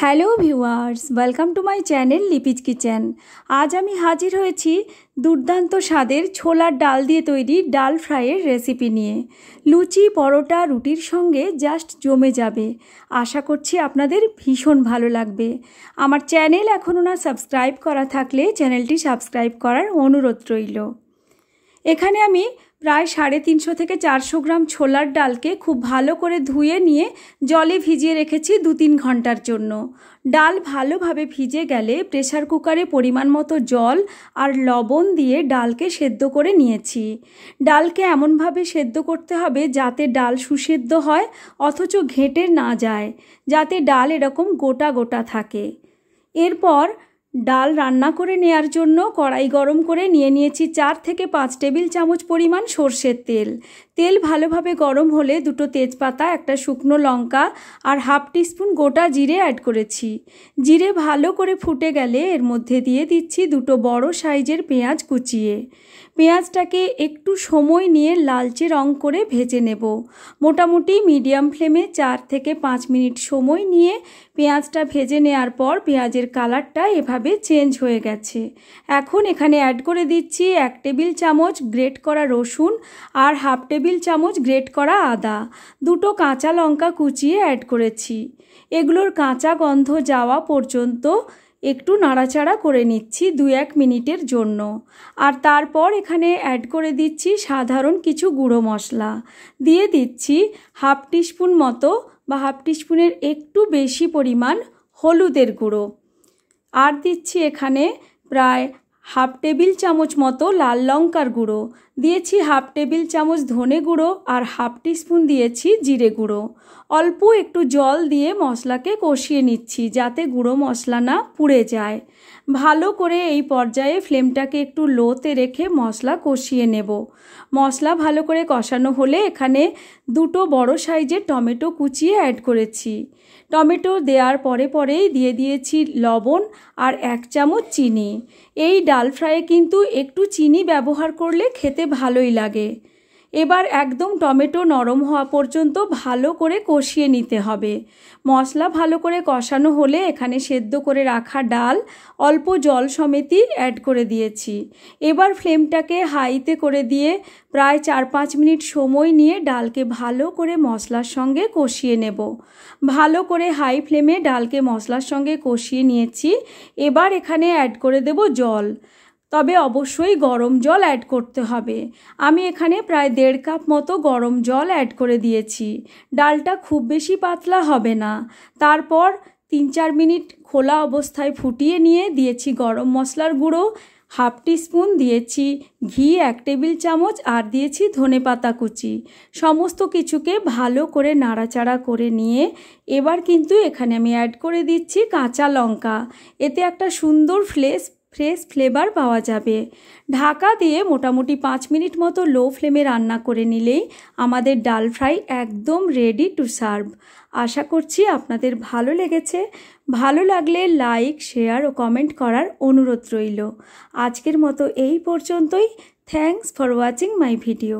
hello viewers welcome to my channel Lipi's kitchen আজ আমি হাজির হয়েছি দুর্দান্ত স্বাদের ছোলার ডাল দিয়ে তৈরি ডাল ফ্রাইয়ের রেসিপি নিয়ে লুচি পরোটা রুটির সঙ্গে জাস্ট জমে যাবে আশা করছি আপনাদের ভীষণ ভালো লাগবে আমার চ্যানেল এখনও না সাবস্ক্রাইব করা থাকলে চ্যানেলটি সাবস্ক্রাইব করার অনুরোধ রইল এখানে আমি প্রায় সাড়ে তিনশো থেকে চারশো গ্রাম ছোলার ডালকে খুব ভালো করে ধুয়ে নিয়ে জলে ভিজিয়ে রেখেছি দু তিন ঘন্টার জন্য ডাল ভালোভাবে ভিজে গেলে প্রেশার কুকারে পরিমাণ মতো জল আর লবণ দিয়ে ডালকে সেদ্ধ করে নিয়েছি ডালকে এমনভাবে সেদ্ধ করতে হবে যাতে ডাল সুসেদ্ধ হয় অথচ ঘেঁটে না যায় যাতে ডাল এরকম গোটা গোটা থাকে এরপর ডাল রান্না করে নেয়ার জন্য কড়াই গরম করে নিয়ে নিয়েছি চার থেকে পাঁচ টেবিল চামচ পরিমাণ সর্ষের তেল তেল ভালোভাবে গরম হলে দুটো তেজপাতা একটা শুকনো লঙ্কা আর হাফ টিস্পুন গোটা জিরে অ্যাড করেছি জিরে ভালো করে ফুটে গেলে এর মধ্যে দিয়ে দিচ্ছি দুটো বড় সাইজের পেঁয়াজ কুচিয়ে পেঁয়াজটাকে একটু সময় নিয়ে লালচে রং করে ভেজে নেব মোটামুটি মিডিয়াম ফ্লেমে চার থেকে পাঁচ মিনিট সময় নিয়ে পেঁয়াজটা ভেজে নেওয়ার পর পেঁয়াজের কালারটা এভাবে চেঞ্জ হয়ে গেছে এখন এখানে অ্যাড করে দিচ্ছি এক টেবিল চামচ গ্রেট করা রসুন আর হাফ টেবিল চামচ গ্রেট করা আদা দুটো কাঁচা লঙ্কা কুচিয়ে অ্যাড করেছি এগুলোর কাঁচা গন্ধ যাওয়া পর্যন্ত একটু নাড়াচাড়া করে নিচ্ছি দু এক মিনিটের জন্য আর তারপর এখানে অ্যাড করে দিচ্ছি সাধারণ কিছু গুঁড়ো মশলা দিয়ে দিচ্ছি হাফ টিস্পুন মতো বা হাফ টিস্পুনের একটু বেশি পরিমাণ হলুদের গুঁড়ো আর দিচ্ছি এখানে প্রায় হাফ টেবিল চামচ মতো লাল লঙ্কার গুঁড়ো দিয়েছি হাফ টেবিল চামচ ধনে গুঁড়ো আর হাফ টিস্পুন দিয়েছি জিরে গুঁড়ো অল্প একটু জল দিয়ে মশলাকে কষিয়ে নিচ্ছি যাতে গুঁড়ো মশলা না পুড়ে যায় ভালো করে এই পর্যায়ে ফ্লেমটাকে একটু লোতে রেখে মশলা কষিয়ে নেব মশলা ভালো করে কষানো হলে এখানে দুটো বড় সাইজের টমেটো কুচিয়ে অ্যাড করেছি টমেটো দেওয়ার পরে পরেই দিয়ে দিয়েছি লবণ আর এক চামচ চিনি এই ডাল ফ্রাইয়ে কিন্তু একটু চিনি ব্যবহার করলে খেতে ভালোই লাগে এবার একদম টমেটো নরম হওয়া পর্যন্ত ভালো করে কষিয়ে নিতে হবে মশলা ভালো করে কষানো হলে এখানে সেদ্ধ করে রাখা ডাল অল্প জল সমেতই অ্যাড করে দিয়েছি এবার ফ্লেমটাকে হাইতে করে দিয়ে প্রায় চার পাঁচ মিনিট সময় নিয়ে ডালকে ভালো করে মশলার সঙ্গে কষিয়ে নেব ভালো করে হাই ফ্লেমে ডালকে মশলার সঙ্গে কষিয়ে নিয়েছি এবার এখানে অ্যাড করে দেব জল তবে অবশ্যই গরম জল অ্যাড করতে হবে আমি এখানে প্রায় দেড় কাপ মতো গরম জল অ্যাড করে দিয়েছি ডালটা খুব বেশি পাতলা হবে না তারপর তিন চার মিনিট খোলা অবস্থায় ফুটিয়ে নিয়ে দিয়েছি গরম মশলার গুঁড়ো হাফ স্পুন দিয়েছি ঘি এক টেবিল চামচ আর দিয়েছি ধনে পাতা কুচি সমস্ত কিছুকে ভালো করে নাড়াচাড়া করে নিয়ে এবার কিন্তু এখানে আমি অ্যাড করে দিচ্ছি কাঁচা লঙ্কা এতে একটা সুন্দর ফ্লেস ফ্রেশ ফ্লেভার পাওয়া যাবে ঢাকা দিয়ে মোটামুটি পাঁচ মিনিট মতো লো ফ্লেমে রান্না করে নিলেই আমাদের ডাল ফ্রাই একদম রেডি টু সার্ভ আশা করছি আপনাদের ভালো লেগেছে ভালো লাগলে লাইক শেয়ার ও কমেন্ট করার অনুরোধ রইল আজকের মতো এই পর্যন্তই thanks for watching my video